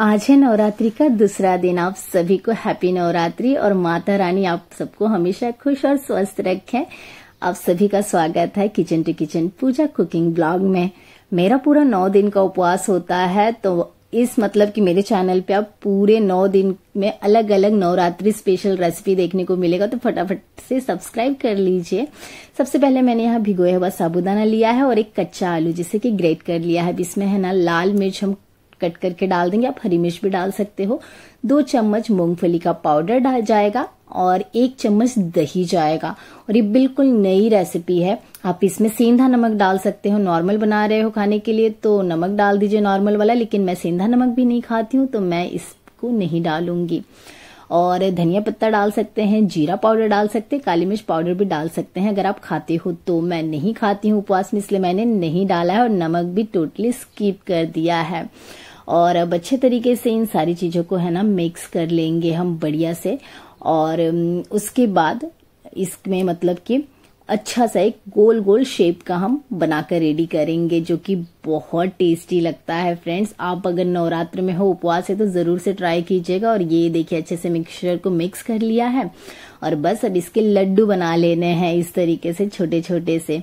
आज है नवरात्रि का दूसरा दिन आप सभी को हैप्पी नवरात्रि और माता रानी आप सबको हमेशा खुश और स्वस्थ रखें आप सभी का स्वागत है kitchen to kitchen Pooja cooking blog में मेरा पूरा नौ दिन का उपवास होता है तो इस मतलब कि मेरे चैनल पे आप पूरे नौ दिन में अलग अलग नवरात्रि स्पेशल रेसिपी देखने को मिलेगा तो फटाफट से सब्सक्राइब कर लीजिए सबसे पहले मैंने यहाँ भिगोया हुआ साबुदाना लिया है और एक कच्चा आलू जिसे कि ग्रेट कर लिया है इसमें है ना लाल मिर्च हम कट करके डाल देंगे आप हरी मिर्च भी डाल सकते हो दो चम्मच मूंगफली का पाउडर डाल जाएगा और एक चम्मच दही जाएगा और ये बिल्कुल नई रेसिपी है आप इसमें सेंधा नमक डाल सकते हो नॉर्मल बना रहे हो खाने के लिए तो नमक डाल दीजिए नॉर्मल वाला लेकिन मैं सेंधा नमक भी नहीं खाती हूँ तो मैं इसको नहीं डालूंगी और धनिया पत्ता डाल सकते हैं जीरा पाउडर डाल सकते हैं काली मिर्च पाउडर भी डाल सकते हैं अगर आप खाते हो तो मैं नहीं खाती हूँ उपवास में इसलिए मैंने नहीं डाला है और नमक भी टोटली स्कीप कर दिया है और अब अच्छे तरीके से इन सारी चीज़ों को है ना मिक्स कर लेंगे हम बढ़िया से और उसके बाद इसमें मतलब कि अच्छा सा एक गोल गोल शेप का हम बनाकर रेडी करेंगे जो कि बहुत टेस्टी लगता है फ्रेंड्स आप अगर नवरात्र में हो उपवास है तो ज़रूर से ट्राई कीजिएगा और ये देखिए अच्छे से मिक्सचर को मिक्स कर लिया है और बस अब इसके लड्डू बना लेने हैं इस तरीके से छोटे छोटे से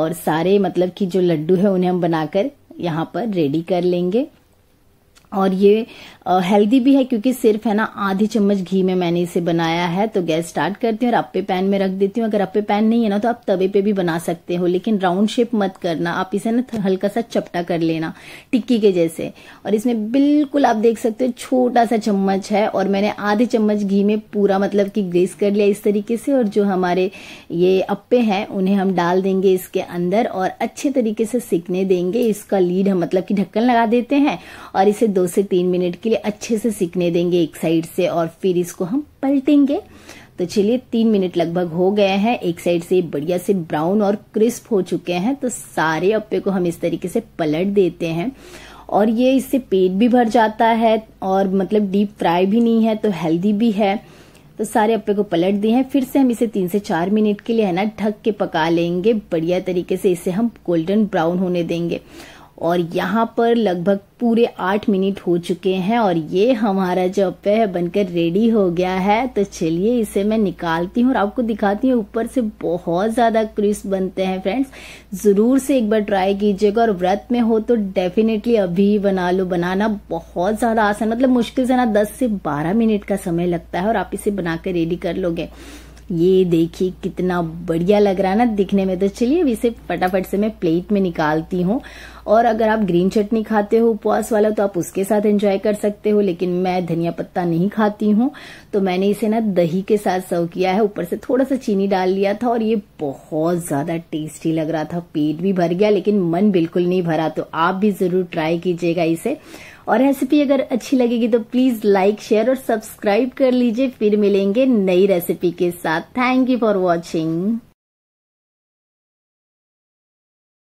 और सारे मतलब कि जो लड्डू है उन्हें हम बनाकर यहाँ पर रेडी कर लेंगे और ये हेल्दी भी है क्योंकि सिर्फ है ना आधी चम्मच घी में मैंने इसे बनाया है तो गैस स्टार्ट करती हूँ और अप्पे पैन में रख देती हूँ अगर अप्पे पैन नहीं है ना तो आप तवे पे भी बना सकते हो लेकिन राउंड शेप मत करना आप इसे ना हल्का सा चपटा कर लेना टिक्की के जैसे और इसमें बिल्कुल आप देख सकते हो छोटा सा चम्मच है और मैंने आधे चम्मच घी में पूरा मतलब कि ग्रेस कर लिया इस तरीके से और जो हमारे ये अप्पे हैं उन्हें हम डाल देंगे इसके अंदर और अच्छे तरीके से सीखने देंगे इसका लीड हम मतलब कि ढक्कन लगा देते हैं और इसे दो से तीन मिनट के लिए अच्छे से सीखने देंगे एक साइड से और फिर इसको हम पलटेंगे तो चलिए तीन मिनट लगभग हो गए हैं एक साइड से बढ़िया से ब्राउन और क्रिस्प हो चुके हैं तो सारे अप्पे को हम इस तरीके से पलट देते हैं और ये इससे पेट भी भर जाता है और मतलब डीप फ्राई भी नहीं है तो हेल्दी भी है तो सारे अप्पे को पलट दिए हैं फिर से हम इसे तीन से चार मिनट के लिए है ना ढक के पका लेंगे बढ़िया तरीके से इसे हम गोल्डन ब्राउन होने देंगे और यहाँ पर लगभग पूरे आठ मिनट हो चुके हैं और ये हमारा जो अप्पे है बनकर रेडी हो गया है तो चलिए इसे मैं निकालती हूँ और आपको दिखाती हूँ ऊपर से बहुत ज़्यादा क्रिस्प बनते हैं फ्रेंड्स ज़रूर से एक बार ट्राई कीजिएगा और व्रत में हो तो डेफिनेटली अभी बना लो बनाना बहुत ज़्यादा आसान मतलब मुश्किल से ना दस से बारह मिनट का समय लगता है और आप इसे बना रेडी कर लोगे ये देखिए कितना बढ़िया लग रहा है ना दिखने में तो चलिए अब इसे फटाफट से मैं प्लेट में निकालती हूँ और अगर आप ग्रीन चटनी खाते हो उपवास वाला तो आप उसके साथ एंजॉय कर सकते हो लेकिन मैं धनिया पत्ता नहीं खाती हूँ तो मैंने इसे ना दही के साथ सर्व किया है ऊपर से थोड़ा सा चीनी डाल लिया था और ये बहुत ज़्यादा टेस्टी लग रहा था पेट भी भर गया लेकिन मन बिल्कुल नहीं भरा तो आप भी ज़रूर ट्राई कीजिएगा इसे और रेसिपी अगर अच्छी लगेगी तो प्लीज लाइक शेयर और सब्सक्राइब कर लीजिए फिर मिलेंगे नई रेसिपी के साथ थैंक यू फॉर वॉचिंग